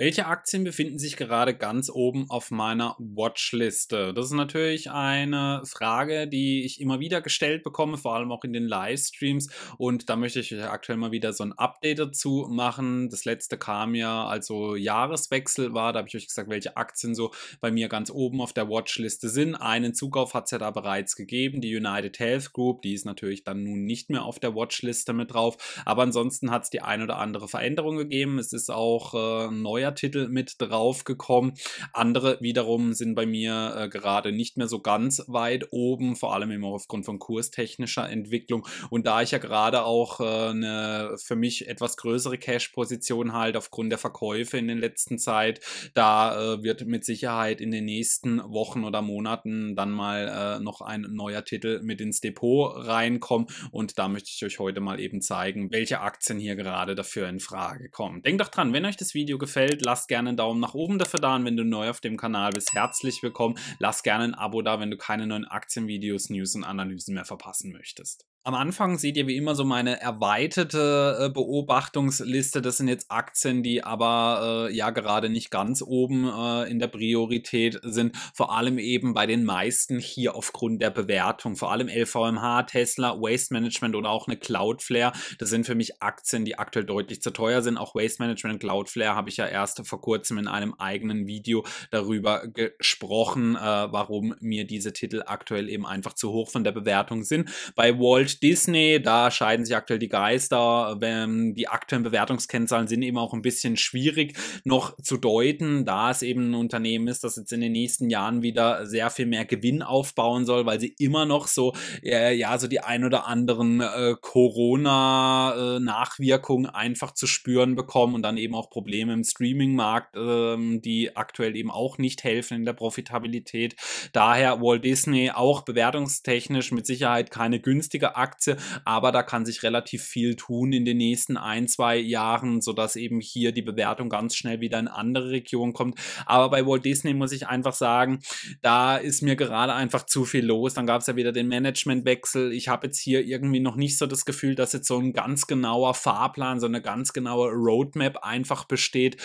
Welche Aktien befinden sich gerade ganz oben auf meiner Watchliste? Das ist natürlich eine Frage, die ich immer wieder gestellt bekomme, vor allem auch in den Livestreams. Und da möchte ich euch aktuell mal wieder so ein Update dazu machen. Das letzte kam ja, also Jahreswechsel war, da habe ich euch gesagt, welche Aktien so bei mir ganz oben auf der Watchliste sind. Einen Zukauf hat es ja da bereits gegeben, die United Health Group, die ist natürlich dann nun nicht mehr auf der Watchliste mit drauf. Aber ansonsten hat es die ein oder andere Veränderung gegeben. Es ist auch äh, neuer Titel mit drauf gekommen. Andere wiederum sind bei mir äh, gerade nicht mehr so ganz weit oben, vor allem immer aufgrund von kurstechnischer Entwicklung. Und da ich ja gerade auch äh, eine für mich etwas größere Cash-Position halt aufgrund der Verkäufe in den letzten Zeit, da äh, wird mit Sicherheit in den nächsten Wochen oder Monaten dann mal äh, noch ein neuer Titel mit ins Depot reinkommen. Und da möchte ich euch heute mal eben zeigen, welche Aktien hier gerade dafür in Frage kommen. Denkt doch dran, wenn euch das Video gefällt, gefällt, lass gerne einen Daumen nach oben dafür da und wenn du neu auf dem Kanal bist, herzlich willkommen. Lass gerne ein Abo da, wenn du keine neuen Aktienvideos, News und Analysen mehr verpassen möchtest. Am Anfang seht ihr wie immer so meine erweiterte äh, Beobachtungsliste. Das sind jetzt Aktien, die aber äh, ja gerade nicht ganz oben äh, in der Priorität sind. Vor allem eben bei den meisten hier aufgrund der Bewertung. Vor allem LVMH, Tesla, Waste Management oder auch eine Cloudflare. Das sind für mich Aktien, die aktuell deutlich zu teuer sind. Auch Waste Management und Cloudflare habe ich ja erst vor kurzem in einem eigenen Video darüber gesprochen, äh, warum mir diese Titel aktuell eben einfach zu hoch von der Bewertung sind. Bei Wall mit Disney, da scheiden sich aktuell die Geister. Die aktuellen Bewertungskennzahlen sind eben auch ein bisschen schwierig noch zu deuten, da es eben ein Unternehmen ist, das jetzt in den nächsten Jahren wieder sehr viel mehr Gewinn aufbauen soll, weil sie immer noch so, äh, ja, so die ein oder anderen äh, Corona-Nachwirkungen äh, einfach zu spüren bekommen und dann eben auch Probleme im Streaming-Markt, äh, die aktuell eben auch nicht helfen in der Profitabilität. Daher Walt Disney auch bewertungstechnisch mit Sicherheit keine günstige Aktie, aber da kann sich relativ viel tun in den nächsten ein, zwei Jahren, sodass eben hier die Bewertung ganz schnell wieder in andere Regionen kommt. Aber bei Walt Disney muss ich einfach sagen, da ist mir gerade einfach zu viel los. Dann gab es ja wieder den Managementwechsel. Ich habe jetzt hier irgendwie noch nicht so das Gefühl, dass jetzt so ein ganz genauer Fahrplan, so eine ganz genaue Roadmap einfach besteht,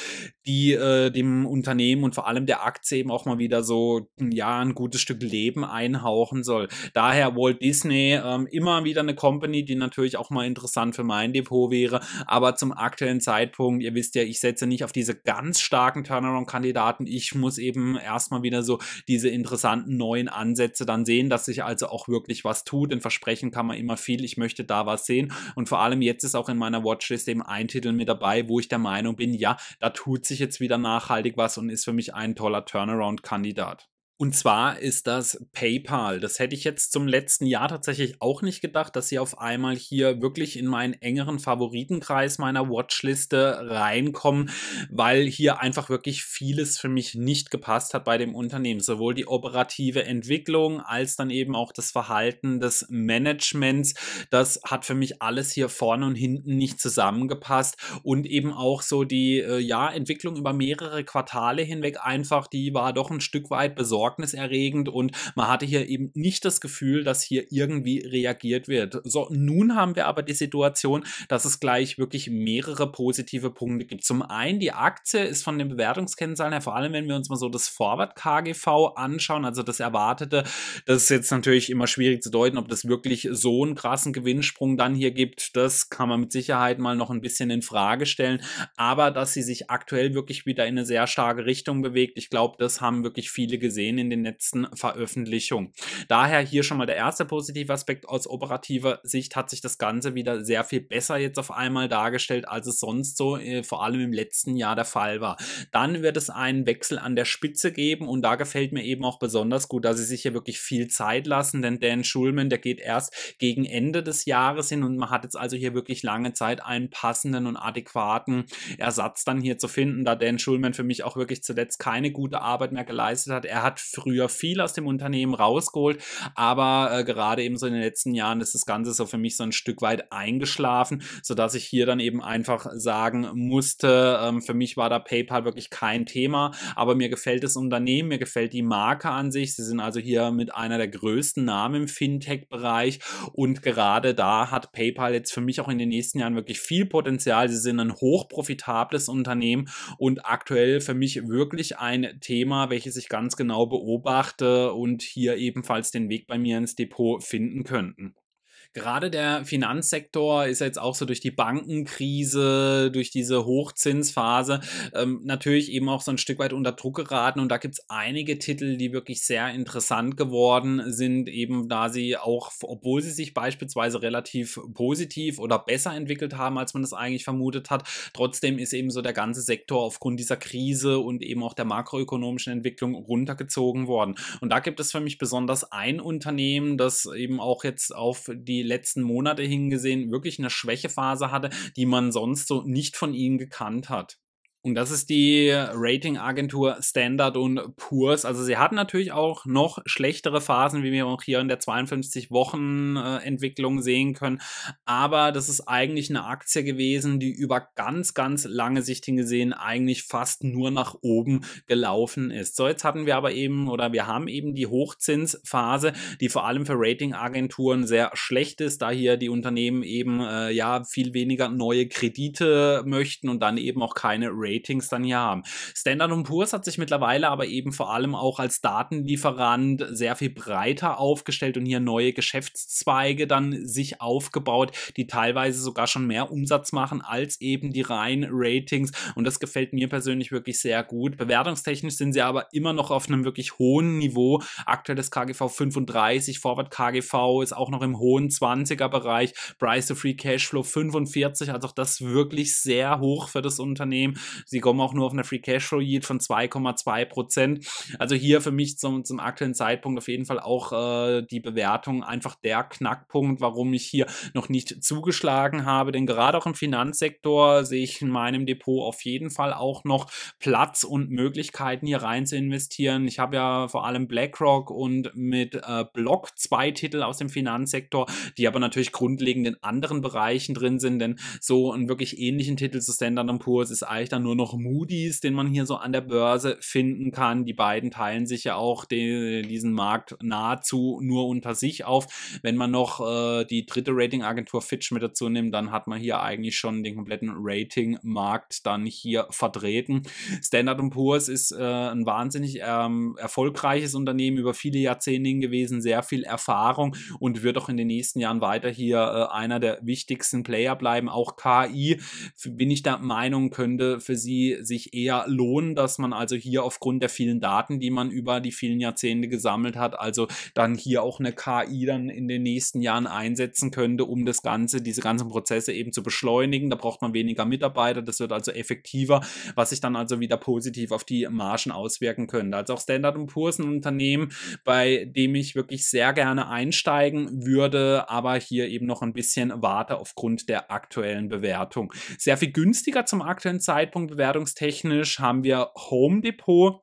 die äh, dem Unternehmen und vor allem der Aktie eben auch mal wieder so ja ein gutes Stück Leben einhauchen soll. Daher Walt Disney ähm, immer wieder eine Company, die natürlich auch mal interessant für mein Depot wäre. Aber zum aktuellen Zeitpunkt, ihr wisst ja, ich setze nicht auf diese ganz starken Turnaround-Kandidaten. Ich muss eben erstmal wieder so diese interessanten neuen Ansätze dann sehen, dass sich also auch wirklich was tut. Denn versprechen kann man immer viel. Ich möchte da was sehen. Und vor allem jetzt ist auch in meiner Watchlist eben ein Titel mit dabei, wo ich der Meinung bin, ja, da tut sich jetzt wieder nachhaltig was und ist für mich ein toller Turnaround-Kandidat. Und zwar ist das PayPal. Das hätte ich jetzt zum letzten Jahr tatsächlich auch nicht gedacht, dass sie auf einmal hier wirklich in meinen engeren Favoritenkreis meiner Watchliste reinkommen, weil hier einfach wirklich vieles für mich nicht gepasst hat bei dem Unternehmen. Sowohl die operative Entwicklung als dann eben auch das Verhalten des Managements. Das hat für mich alles hier vorne und hinten nicht zusammengepasst und eben auch so die äh, ja, Entwicklung über mehrere Quartale hinweg einfach, die war doch ein Stück weit besorgt besorgniserregend und man hatte hier eben nicht das Gefühl, dass hier irgendwie reagiert wird. So, nun haben wir aber die Situation, dass es gleich wirklich mehrere positive Punkte gibt. Zum einen, die Aktie ist von den Bewertungskennzahlen her, vor allem wenn wir uns mal so das Forward KGV anschauen, also das Erwartete, das ist jetzt natürlich immer schwierig zu deuten, ob das wirklich so einen krassen Gewinnsprung dann hier gibt, das kann man mit Sicherheit mal noch ein bisschen in Frage stellen, aber dass sie sich aktuell wirklich wieder in eine sehr starke Richtung bewegt, ich glaube, das haben wirklich viele gesehen gesehen in den letzten Veröffentlichungen. Daher hier schon mal der erste positive Aspekt aus operativer Sicht hat sich das Ganze wieder sehr viel besser jetzt auf einmal dargestellt, als es sonst so äh, vor allem im letzten Jahr der Fall war. Dann wird es einen Wechsel an der Spitze geben und da gefällt mir eben auch besonders gut, dass sie sich hier wirklich viel Zeit lassen, denn Dan Schulman, der geht erst gegen Ende des Jahres hin und man hat jetzt also hier wirklich lange Zeit, einen passenden und adäquaten Ersatz dann hier zu finden, da Dan Schulman für mich auch wirklich zuletzt keine gute Arbeit mehr geleistet hat. Er hat früher viel aus dem Unternehmen rausgeholt, aber äh, gerade eben so in den letzten Jahren ist das Ganze so für mich so ein Stück weit eingeschlafen, sodass ich hier dann eben einfach sagen musste, ähm, für mich war da PayPal wirklich kein Thema, aber mir gefällt das Unternehmen, mir gefällt die Marke an sich. Sie sind also hier mit einer der größten Namen im Fintech-Bereich und gerade da hat PayPal jetzt für mich auch in den nächsten Jahren wirklich viel Potenzial. Sie sind ein hochprofitables Unternehmen und aktuell für mich wirklich ein Thema, welches ich ganz genau beobachte und hier ebenfalls den Weg bei mir ins Depot finden könnten gerade der Finanzsektor ist jetzt auch so durch die Bankenkrise, durch diese Hochzinsphase ähm, natürlich eben auch so ein Stück weit unter Druck geraten. Und da gibt es einige Titel, die wirklich sehr interessant geworden sind, eben da sie auch, obwohl sie sich beispielsweise relativ positiv oder besser entwickelt haben, als man das eigentlich vermutet hat, trotzdem ist eben so der ganze Sektor aufgrund dieser Krise und eben auch der makroökonomischen Entwicklung runtergezogen worden. Und da gibt es für mich besonders ein Unternehmen, das eben auch jetzt auf die letzten Monate hingesehen wirklich eine Schwächephase hatte, die man sonst so nicht von ihm gekannt hat. Und das ist die Ratingagentur Standard und Poor's. Also sie hatten natürlich auch noch schlechtere Phasen, wie wir auch hier in der 52 Wochen äh, Entwicklung sehen können. Aber das ist eigentlich eine Aktie gewesen, die über ganz, ganz lange Sicht hingesehen eigentlich fast nur nach oben gelaufen ist. So, jetzt hatten wir aber eben oder wir haben eben die Hochzinsphase, die vor allem für Ratingagenturen sehr schlecht ist, da hier die Unternehmen eben äh, ja viel weniger neue Kredite möchten und dann eben auch keine Rating Ratings dann hier haben. Standard Poor's hat sich mittlerweile aber eben vor allem auch als Datenlieferant sehr viel breiter aufgestellt und hier neue Geschäftszweige dann sich aufgebaut, die teilweise sogar schon mehr Umsatz machen als eben die reinen Ratings. Und das gefällt mir persönlich wirklich sehr gut. Bewertungstechnisch sind sie aber immer noch auf einem wirklich hohen Niveau. Aktuelles KGV 35, Forward KGV ist auch noch im hohen 20er Bereich, Price to Free Cashflow 45, also auch das wirklich sehr hoch für das Unternehmen. Sie kommen auch nur auf eine Free Cashflow Yield von 2,2 Prozent. Also hier für mich zum, zum aktuellen Zeitpunkt auf jeden Fall auch äh, die Bewertung einfach der Knackpunkt, warum ich hier noch nicht zugeschlagen habe. Denn gerade auch im Finanzsektor sehe ich in meinem Depot auf jeden Fall auch noch Platz und Möglichkeiten hier rein zu investieren. Ich habe ja vor allem BlackRock und mit äh, Block zwei Titel aus dem Finanzsektor, die aber natürlich grundlegend in anderen Bereichen drin sind, denn so einen wirklich ähnlichen Titel zu Standard Poor's ist eigentlich dann nur noch Moody's, den man hier so an der Börse finden kann. Die beiden teilen sich ja auch den, diesen Markt nahezu nur unter sich auf. Wenn man noch äh, die dritte Ratingagentur Fitch mit dazu nimmt, dann hat man hier eigentlich schon den kompletten Ratingmarkt dann hier vertreten. Standard Poor's ist äh, ein wahnsinnig ähm, erfolgreiches Unternehmen über viele Jahrzehnte gewesen, sehr viel Erfahrung und wird auch in den nächsten Jahren weiter hier äh, einer der wichtigsten Player bleiben. Auch KI, bin ich der Meinung, könnte für für sie sich eher lohnen, dass man also hier aufgrund der vielen Daten, die man über die vielen Jahrzehnte gesammelt hat, also dann hier auch eine KI dann in den nächsten Jahren einsetzen könnte, um das Ganze, diese ganzen Prozesse eben zu beschleunigen. Da braucht man weniger Mitarbeiter, das wird also effektiver, was sich dann also wieder positiv auf die Margen auswirken könnte. Also auch Standard Poor's ein Unternehmen, bei dem ich wirklich sehr gerne einsteigen würde, aber hier eben noch ein bisschen warte aufgrund der aktuellen Bewertung. Sehr viel günstiger zum aktuellen Zeitpunkt bewertungstechnisch haben wir Home Depot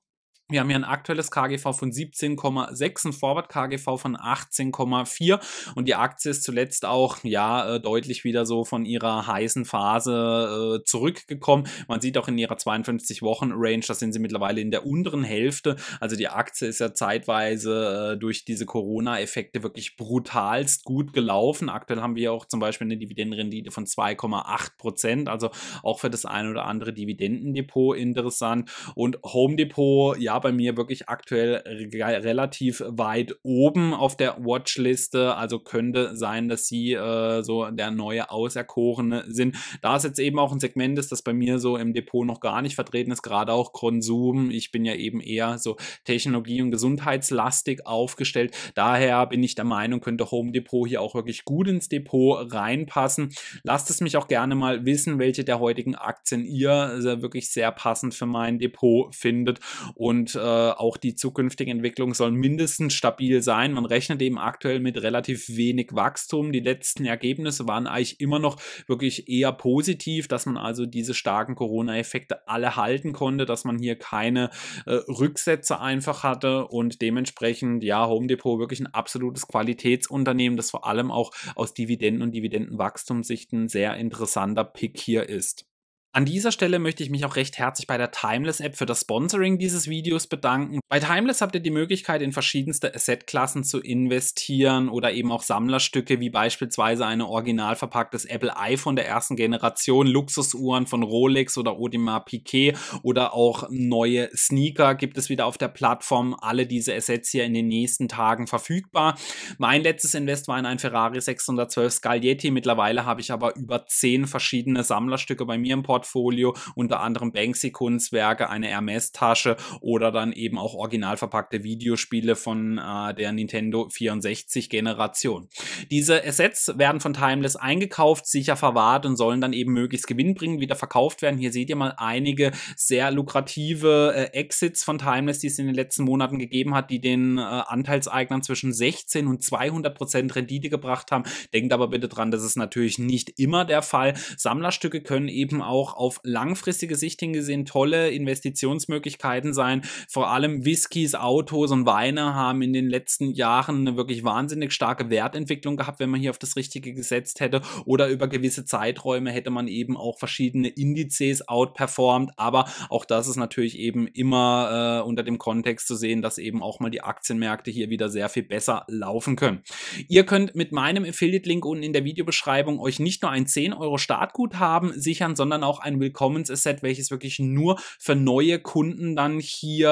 wir haben hier ein aktuelles KGV von 17,6, ein Forward-KGV von 18,4 und die Aktie ist zuletzt auch ja äh, deutlich wieder so von ihrer heißen Phase äh, zurückgekommen. Man sieht auch in ihrer 52-Wochen-Range, da sind sie mittlerweile in der unteren Hälfte. Also die Aktie ist ja zeitweise äh, durch diese Corona-Effekte wirklich brutalst gut gelaufen. Aktuell haben wir auch zum Beispiel eine Dividendenrendite von 2,8 Prozent, also auch für das ein oder andere Dividendendepot interessant. Und Home Depot, ja, bei mir wirklich aktuell re relativ weit oben auf der Watchliste. Also könnte sein, dass sie äh, so der neue Auserkorene sind. Da es jetzt eben auch ein Segment ist, das bei mir so im Depot noch gar nicht vertreten ist, gerade auch Konsum. Ich bin ja eben eher so Technologie- und Gesundheitslastig aufgestellt. Daher bin ich der Meinung, könnte Home Depot hier auch wirklich gut ins Depot reinpassen. Lasst es mich auch gerne mal wissen, welche der heutigen Aktien ihr äh, wirklich sehr passend für mein Depot findet. Und und äh, auch die zukünftige Entwicklung soll mindestens stabil sein. Man rechnet eben aktuell mit relativ wenig Wachstum. Die letzten Ergebnisse waren eigentlich immer noch wirklich eher positiv, dass man also diese starken Corona-Effekte alle halten konnte, dass man hier keine äh, Rücksätze einfach hatte und dementsprechend, ja, Home Depot wirklich ein absolutes Qualitätsunternehmen, das vor allem auch aus Dividenden- und Dividendenwachstumssichten sehr interessanter Pick hier ist. An dieser Stelle möchte ich mich auch recht herzlich bei der Timeless-App für das Sponsoring dieses Videos bedanken. Bei Timeless habt ihr die Möglichkeit, in verschiedenste Assetklassen zu investieren oder eben auch Sammlerstücke wie beispielsweise ein original verpacktes Apple iPhone der ersten Generation, Luxusuhren von Rolex oder Audemars Piquet oder auch neue Sneaker gibt es wieder auf der Plattform. Alle diese Assets hier in den nächsten Tagen verfügbar. Mein letztes Invest war in ein Ferrari 612 Scaglietti. Mittlerweile habe ich aber über zehn verschiedene Sammlerstücke bei mir im Portfolio Portfolio, unter anderem Banksy-Kunstwerke, eine Hermes-Tasche oder dann eben auch original verpackte Videospiele von äh, der Nintendo 64-Generation. Diese Assets werden von Timeless eingekauft, sicher verwahrt und sollen dann eben möglichst gewinnbringend wieder verkauft werden. Hier seht ihr mal einige sehr lukrative äh, Exits von Timeless, die es in den letzten Monaten gegeben hat, die den äh, Anteilseignern zwischen 16 und 200 Prozent Rendite gebracht haben. Denkt aber bitte dran, das ist natürlich nicht immer der Fall. Sammlerstücke können eben auch auch auf langfristige Sicht hingesehen tolle Investitionsmöglichkeiten sein. Vor allem Whiskys, Autos und Weine haben in den letzten Jahren eine wirklich wahnsinnig starke Wertentwicklung gehabt, wenn man hier auf das Richtige gesetzt hätte. Oder über gewisse Zeiträume hätte man eben auch verschiedene Indizes outperformt. Aber auch das ist natürlich eben immer äh, unter dem Kontext zu sehen, dass eben auch mal die Aktienmärkte hier wieder sehr viel besser laufen können. Ihr könnt mit meinem Affiliate-Link unten in der Videobeschreibung euch nicht nur ein 10 Euro Startguthaben sichern, sondern auch ein Willkommens-Asset, welches wirklich nur für neue Kunden dann hier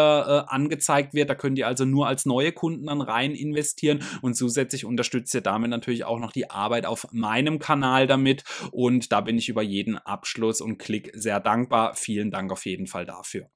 äh, angezeigt wird. Da könnt ihr also nur als neue Kunden dann rein investieren und zusätzlich unterstützt ihr damit natürlich auch noch die Arbeit auf meinem Kanal damit und da bin ich über jeden Abschluss und Klick sehr dankbar. Vielen Dank auf jeden Fall dafür.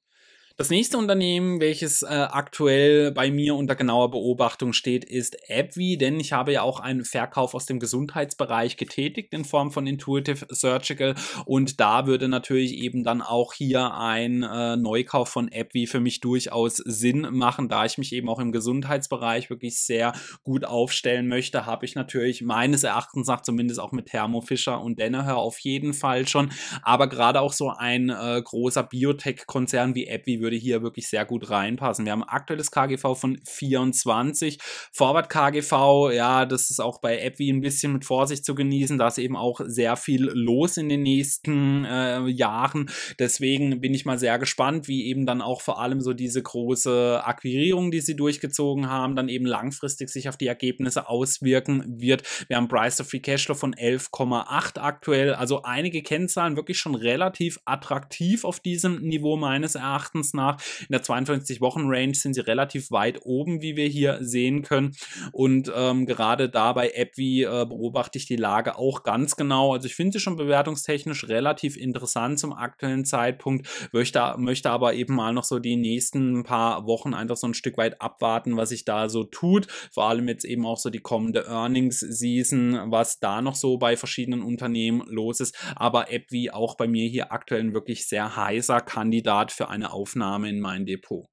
Das nächste Unternehmen, welches äh, aktuell bei mir unter genauer Beobachtung steht, ist AppWi, denn ich habe ja auch einen Verkauf aus dem Gesundheitsbereich getätigt in Form von Intuitive Surgical und da würde natürlich eben dann auch hier ein äh, Neukauf von AppWi für mich durchaus Sinn machen, da ich mich eben auch im Gesundheitsbereich wirklich sehr gut aufstellen möchte, habe ich natürlich meines Erachtens nach zumindest auch mit Thermo Fischer und Danaher auf jeden Fall schon, aber gerade auch so ein äh, großer Biotech-Konzern wie AbbVie würde hier wirklich sehr gut reinpassen. Wir haben aktuelles KGV von 24, Forward KGV, ja, das ist auch bei AppWi ein bisschen mit Vorsicht zu genießen, da ist eben auch sehr viel los in den nächsten äh, Jahren. Deswegen bin ich mal sehr gespannt, wie eben dann auch vor allem so diese große Akquirierung, die sie durchgezogen haben, dann eben langfristig sich auf die Ergebnisse auswirken wird. Wir haben Price of Free Cashflow von 11,8 aktuell, also einige Kennzahlen wirklich schon relativ attraktiv auf diesem Niveau meines Erachtens nach. In der 52-Wochen-Range sind sie relativ weit oben, wie wir hier sehen können. Und ähm, gerade da bei AppWi äh, beobachte ich die Lage auch ganz genau. Also ich finde sie schon bewertungstechnisch relativ interessant zum aktuellen Zeitpunkt, möchte, möchte aber eben mal noch so die nächsten paar Wochen einfach so ein Stück weit abwarten, was sich da so tut. Vor allem jetzt eben auch so die kommende Earnings-Season, was da noch so bei verschiedenen Unternehmen los ist. Aber AppWi auch bei mir hier aktuell ein wirklich sehr heißer Kandidat für eine Aufnahme Name in mein Depot.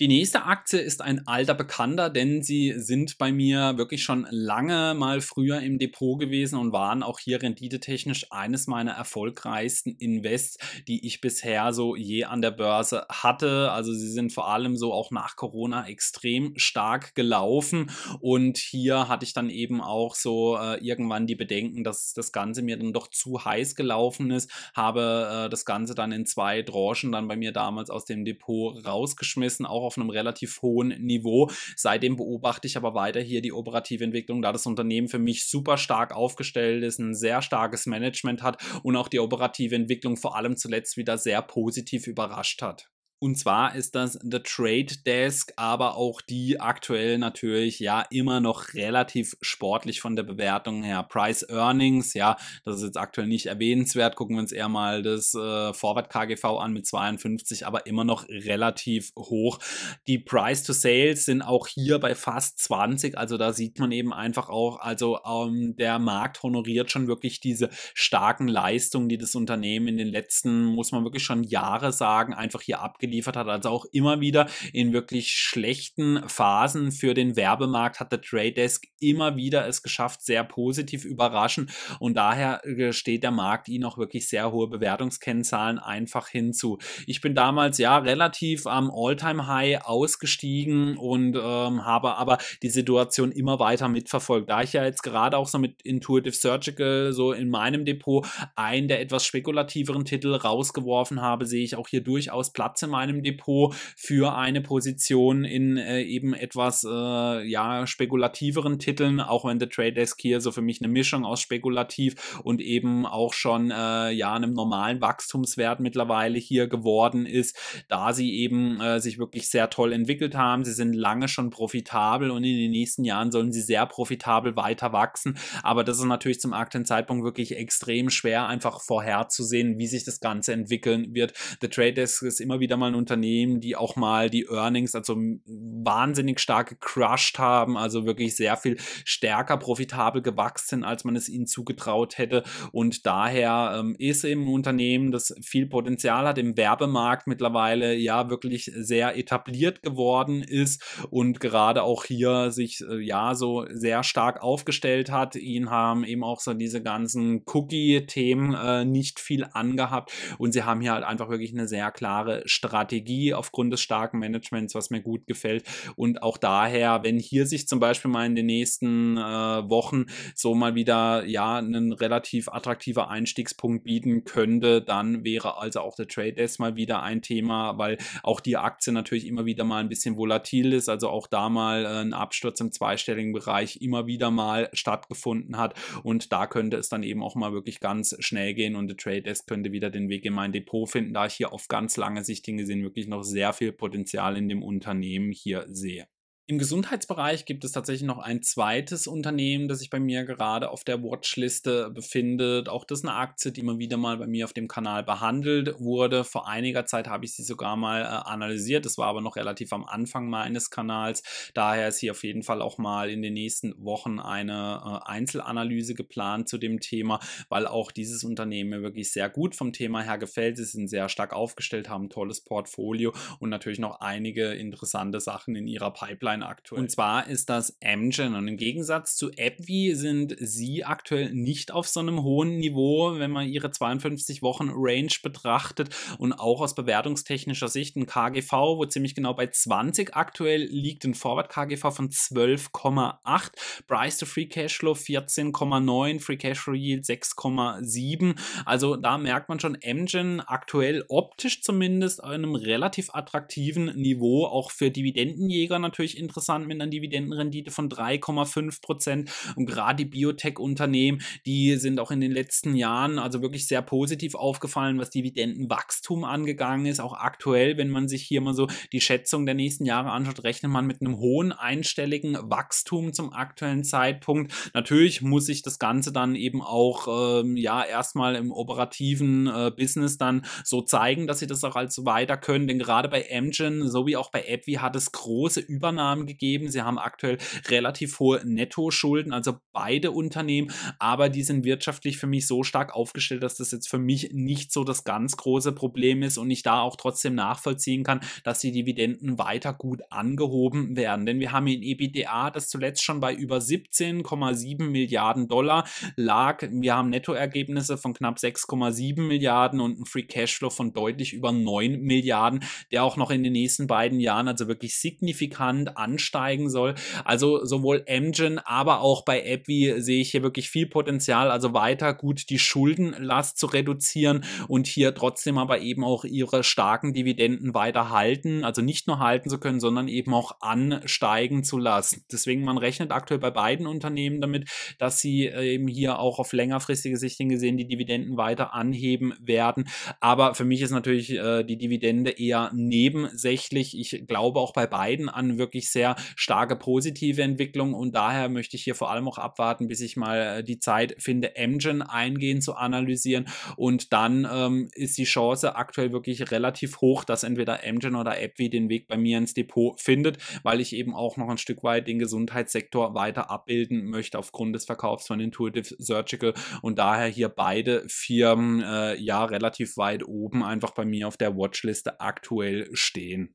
Die nächste Aktie ist ein alter Bekannter, denn sie sind bei mir wirklich schon lange mal früher im Depot gewesen und waren auch hier renditetechnisch eines meiner erfolgreichsten Invests, die ich bisher so je an der Börse hatte. Also sie sind vor allem so auch nach Corona extrem stark gelaufen und hier hatte ich dann eben auch so äh, irgendwann die Bedenken, dass das Ganze mir dann doch zu heiß gelaufen ist, habe äh, das Ganze dann in zwei Tranchen dann bei mir damals aus dem Depot rausgeschmissen, auch auf einem relativ hohen Niveau. Seitdem beobachte ich aber weiter hier die operative Entwicklung, da das Unternehmen für mich super stark aufgestellt ist, ein sehr starkes Management hat und auch die operative Entwicklung vor allem zuletzt wieder sehr positiv überrascht hat. Und zwar ist das The Trade Desk, aber auch die aktuell natürlich ja immer noch relativ sportlich von der Bewertung her. Price Earnings, ja, das ist jetzt aktuell nicht erwähnenswert. Gucken wir uns eher mal das äh, Forward KGV an mit 52, aber immer noch relativ hoch. Die Price to Sales sind auch hier bei fast 20, also da sieht man eben einfach auch, also ähm, der Markt honoriert schon wirklich diese starken Leistungen, die das Unternehmen in den letzten, muss man wirklich schon Jahre sagen, einfach hier abgelegt abgeliefert hat. Also auch immer wieder in wirklich schlechten Phasen für den Werbemarkt hat der Trade Desk immer wieder es geschafft, sehr positiv überraschen. Und daher äh, steht der Markt ihnen auch wirklich sehr hohe Bewertungskennzahlen einfach hinzu. Ich bin damals ja relativ am All-Time-High ausgestiegen und ähm, habe aber die Situation immer weiter mitverfolgt. Da ich ja jetzt gerade auch so mit Intuitive Surgical so in meinem Depot einen der etwas spekulativeren Titel rausgeworfen habe, sehe ich auch hier durchaus Platz in meinem meinem Depot für eine Position in äh, eben etwas äh, ja spekulativeren Titeln, auch wenn der Trade Desk hier so für mich eine Mischung aus spekulativ und eben auch schon äh, ja einem normalen Wachstumswert mittlerweile hier geworden ist, da sie eben äh, sich wirklich sehr toll entwickelt haben. Sie sind lange schon profitabel und in den nächsten Jahren sollen sie sehr profitabel weiter wachsen. Aber das ist natürlich zum aktuellen Zeitpunkt wirklich extrem schwer, einfach vorherzusehen, wie sich das Ganze entwickeln wird. The Trade Desk ist immer wieder mal mal ein Unternehmen, die auch mal die Earnings also wahnsinnig stark gecrushed haben, also wirklich sehr viel stärker profitabel gewachsen, als man es ihnen zugetraut hätte. Und daher ähm, ist ein Unternehmen, das viel Potenzial hat, im Werbemarkt mittlerweile ja wirklich sehr etabliert geworden ist und gerade auch hier sich äh, ja so sehr stark aufgestellt hat. Ihnen haben eben auch so diese ganzen Cookie-Themen äh, nicht viel angehabt und sie haben hier halt einfach wirklich eine sehr klare Strategie Strategie, aufgrund des starken Managements, was mir gut gefällt. Und auch daher, wenn hier sich zum Beispiel mal in den nächsten äh, Wochen so mal wieder ja ein relativ attraktiver Einstiegspunkt bieten könnte, dann wäre also auch der Trade Desk mal wieder ein Thema, weil auch die Aktie natürlich immer wieder mal ein bisschen volatil ist, also auch da mal äh, ein Absturz im zweistelligen Bereich immer wieder mal stattgefunden hat und da könnte es dann eben auch mal wirklich ganz schnell gehen und der Trade Desk könnte wieder den Weg in mein Depot finden, da ich hier auf ganz lange Sicht den sehen wirklich noch sehr viel Potenzial in dem Unternehmen hier sehe. Im Gesundheitsbereich gibt es tatsächlich noch ein zweites Unternehmen, das sich bei mir gerade auf der Watchliste befindet. Auch das ist eine Aktie, die immer wieder mal bei mir auf dem Kanal behandelt wurde. Vor einiger Zeit habe ich sie sogar mal äh, analysiert. Das war aber noch relativ am Anfang meines Kanals. Daher ist hier auf jeden Fall auch mal in den nächsten Wochen eine äh, Einzelanalyse geplant zu dem Thema, weil auch dieses Unternehmen mir wirklich sehr gut vom Thema her gefällt. Sie sind sehr stark aufgestellt, haben ein tolles Portfolio und natürlich noch einige interessante Sachen in ihrer Pipeline online aktuell. Und zwar ist das Amgen. Und im Gegensatz zu AbbVie sind sie aktuell nicht auf so einem hohen Niveau, wenn man ihre 52 Wochen Range betrachtet und auch aus bewertungstechnischer Sicht ein KGV, wo ziemlich genau bei 20 aktuell liegt, ein Forward KGV von 12,8, Price to Free Cashflow 14,9, Free Cashflow Yield 6,7. Also da merkt man schon, Amgen aktuell optisch zumindest einem relativ attraktiven Niveau auch für Dividendenjäger natürlich in interessant mit einer Dividendenrendite von 3,5 Prozent. Und gerade die Biotech-Unternehmen, die sind auch in den letzten Jahren also wirklich sehr positiv aufgefallen, was Dividendenwachstum angegangen ist. Auch aktuell, wenn man sich hier mal so die Schätzung der nächsten Jahre anschaut, rechnet man mit einem hohen einstelligen Wachstum zum aktuellen Zeitpunkt. Natürlich muss sich das Ganze dann eben auch ähm, ja erstmal im operativen äh, Business dann so zeigen, dass sie das auch als weiter können. Denn gerade bei Amgen sowie auch bei AbbVie hat es große Übernahmen Einnahmen gegeben. Sie haben aktuell relativ hohe Nettoschulden, also beide Unternehmen, aber die sind wirtschaftlich für mich so stark aufgestellt, dass das jetzt für mich nicht so das ganz große Problem ist und ich da auch trotzdem nachvollziehen kann, dass die Dividenden weiter gut angehoben werden. Denn wir haben in EBDA, das zuletzt schon bei über 17,7 Milliarden Dollar lag. Wir haben Nettoergebnisse von knapp 6,7 Milliarden und einen Free Cashflow von deutlich über 9 Milliarden, der auch noch in den nächsten beiden Jahren also wirklich signifikant ansteigen soll. Also sowohl Emgen, aber auch bei Epwi sehe ich hier wirklich viel Potenzial, also weiter gut die Schuldenlast zu reduzieren und hier trotzdem aber eben auch ihre starken Dividenden weiter halten, also nicht nur halten zu können, sondern eben auch ansteigen zu lassen. Deswegen man rechnet aktuell bei beiden Unternehmen damit, dass sie äh, eben hier auch auf längerfristige Sicht gesehen die Dividenden weiter anheben werden. Aber für mich ist natürlich äh, die Dividende eher nebensächlich. Ich glaube auch bei beiden an wirklich wirklich sehr starke positive Entwicklung und daher möchte ich hier vor allem auch abwarten, bis ich mal äh, die Zeit finde, Engine eingehend zu analysieren und dann ähm, ist die Chance aktuell wirklich relativ hoch, dass entweder Engine oder AppWi den Weg bei mir ins Depot findet, weil ich eben auch noch ein Stück weit den Gesundheitssektor weiter abbilden möchte aufgrund des Verkaufs von Intuitive Surgical und daher hier beide Firmen äh, ja relativ weit oben einfach bei mir auf der Watchliste aktuell stehen.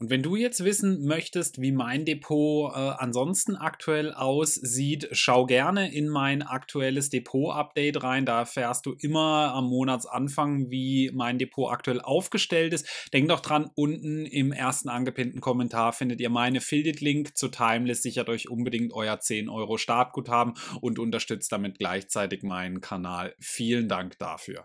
Und wenn du jetzt wissen möchtest, wie mein Depot äh, ansonsten aktuell aussieht, schau gerne in mein aktuelles Depot-Update rein. Da erfährst du immer am Monatsanfang, wie mein Depot aktuell aufgestellt ist. Denk doch dran, unten im ersten angepinnten Kommentar findet ihr meinen Affiliate-Link zu Timeless. Sichert euch unbedingt euer 10 Euro Startguthaben und unterstützt damit gleichzeitig meinen Kanal. Vielen Dank dafür.